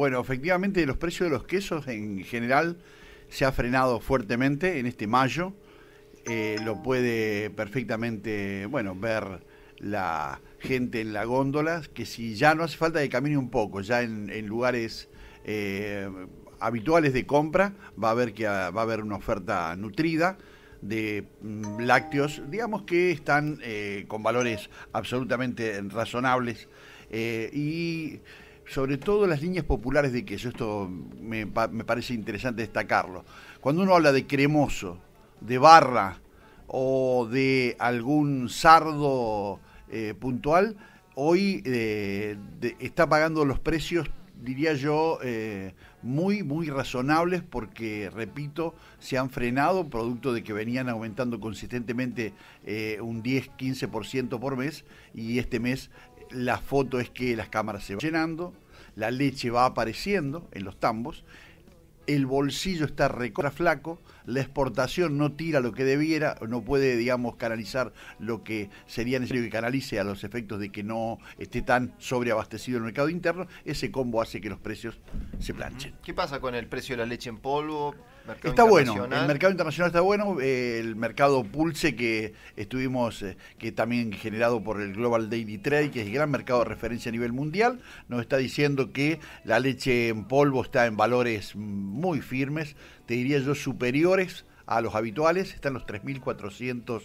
Bueno, efectivamente los precios de los quesos en general se ha frenado fuertemente en este mayo. Eh, lo puede perfectamente, bueno, ver la gente en la góndola, que si ya no hace falta de camine un poco, ya en, lugares eh, habituales de compra va a haber que va a haber una oferta nutrida de mm, lácteos, digamos que están eh, con valores absolutamente razonables y sobre todo las líneas populares de queso. Esto me, parece interesante destacarlo. Cuando uno habla de cremoso, de barra o de algún sardo eh, puntual, hoy eh, está pagando los precios, diría yo, eh, muy, muy razonables porque, repito, se han frenado, producto de que venían aumentando consistentemente un 10-15% por mes y este mes la foto es que las cámaras se van llenando, la leche va apareciendo en los tambos, el bolsillo está recontra flaco, la exportación no tira lo que debiera, no puede, digamos, canalizar lo que sería necesario que canalice a los efectos de que no esté tan sobreabastecido el mercado interno, ese combo hace que los precios se planchen. ¿Qué pasa con el precio de la leche en polvo? está bueno, el mercado internacional está bueno, eh, el mercado Pulse que estuvimos, eh, que también generado por el Global Daily Trade, que es el gran mercado de referencia a nivel mundial, nos está diciendo que la leche en polvo está en valores muy firmes, te diría yo superiores a los habituales, están los 3.400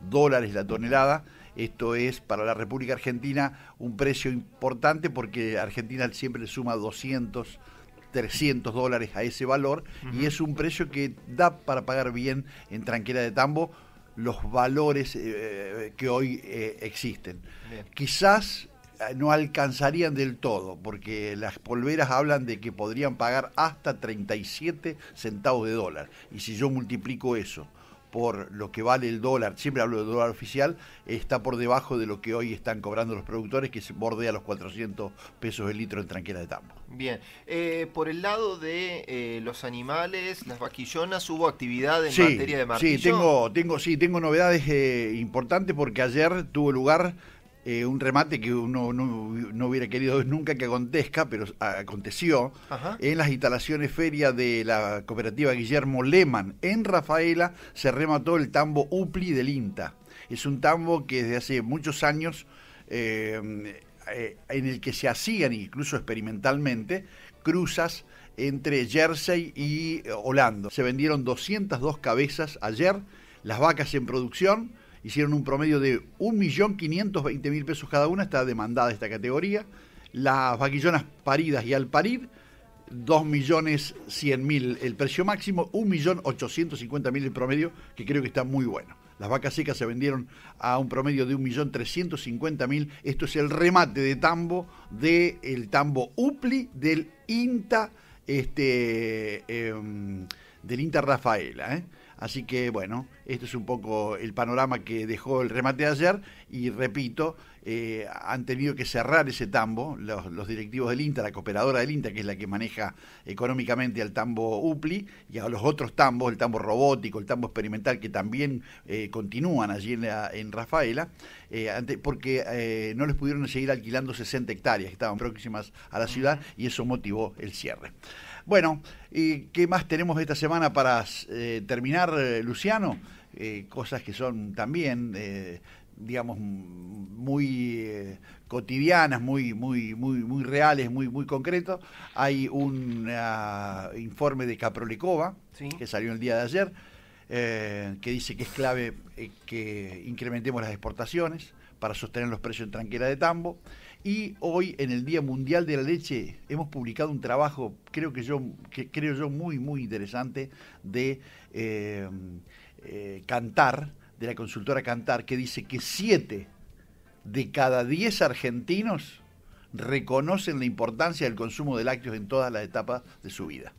dólares la tonelada. Esto es para la República Argentina un precio importante porque Argentina siempre le suma 200 300 dólares a ese valor y es un precio que da para pagar bien en Tranquera de Tambo los valores eh, eh, que hoy eh, existen. Quizás no alcanzarían del todo, porque las polveras hablan de que podrían pagar hasta 37 centavos de dólar. Y si yo multiplico eso por lo que vale el dólar, siempre hablo del dólar oficial, está por debajo de lo que hoy están cobrando los productores, que se bordea los 400 pesos el litro en tranquila de tambo. Bien, eh, por el lado de eh, los animales, las vaquillonas, ¿hubo actividad en materia de martillo? Sí, tengo, tengo, sí, tengo novedades eh, importantes porque ayer tuvo lugar eh, un remate que uno no, hubiera querido nunca que acontezca, pero ah, aconteció en las instalaciones feria de la cooperativa Guillermo Lehmann. En Rafaela se remató el tambo Upli del INTA. Es un tambo que desde hace muchos años, eh, eh, en el que se hacían incluso experimentalmente cruzas entre Jersey y Holanda. Se vendieron 202 cabezas ayer, las vacas en producción hicieron un promedio de 1.520.000 pesos cada una, está demandada esta categoría. Las vaquillonas paridas y al parir, 2.100.000 el precio máximo, 1.850.000 el promedio, que creo que está muy bueno. Las vacas secas se vendieron a un promedio de 1.350.000. Esto es el remate de tambo del tambo UPLI del INTA, este, em, del INTA Rafaela. ¿eh? Así que bueno, este es un poco el panorama que dejó el remate de ayer y repito, eh, han tenido que cerrar ese tambo los, directivos del INTA, la cooperadora del INTA, que es la que maneja económicamente al tambo UPLI y a los otros tambos, el tambo robótico, el tambo experimental, que también eh, continúan allí en, Rafaela, eh, porque no les pudieron seguir alquilando 60 hectáreas que estaban próximas a la ciudad y eso motivó el cierre. Bueno, ¿y qué más tenemos esta semana para eh, terminar, eh, Luciano? Eh, cosas que son también, digamos, muy cotidianas, muy, muy, muy, muy reales, muy, muy concretos. Hay un informe de Caprolecova que salió el día de ayer eh, que dice que es clave eh, que incrementemos las exportaciones para sostener los precios en tranquera de tambo. Y hoy, en el Día Mundial de la Leche, hemos publicado un trabajo, creo que yo, que creo yo muy, muy interesante, de eh, Cantar, de la consultora Cantar, que dice que 7 de cada 10 argentinos reconocen la importancia del consumo de lácteos en todas las etapas de su vida.